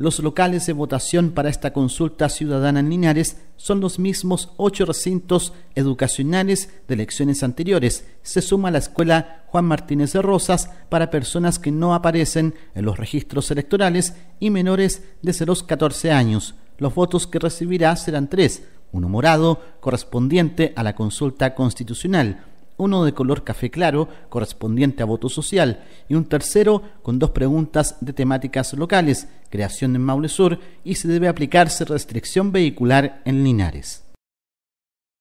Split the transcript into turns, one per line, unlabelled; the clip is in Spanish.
Los locales de votación para esta consulta ciudadana en Linares son los mismos ocho recintos educacionales de elecciones anteriores. Se suma la escuela Juan Martínez de Rosas para personas que no aparecen en los registros electorales y menores de los 14 años. Los votos que recibirá serán tres, uno morado, correspondiente a la consulta constitucional, uno de color café claro, correspondiente a voto social, y un tercero con dos preguntas de temáticas locales, creación en Maule Sur, y si debe aplicarse restricción vehicular en Linares.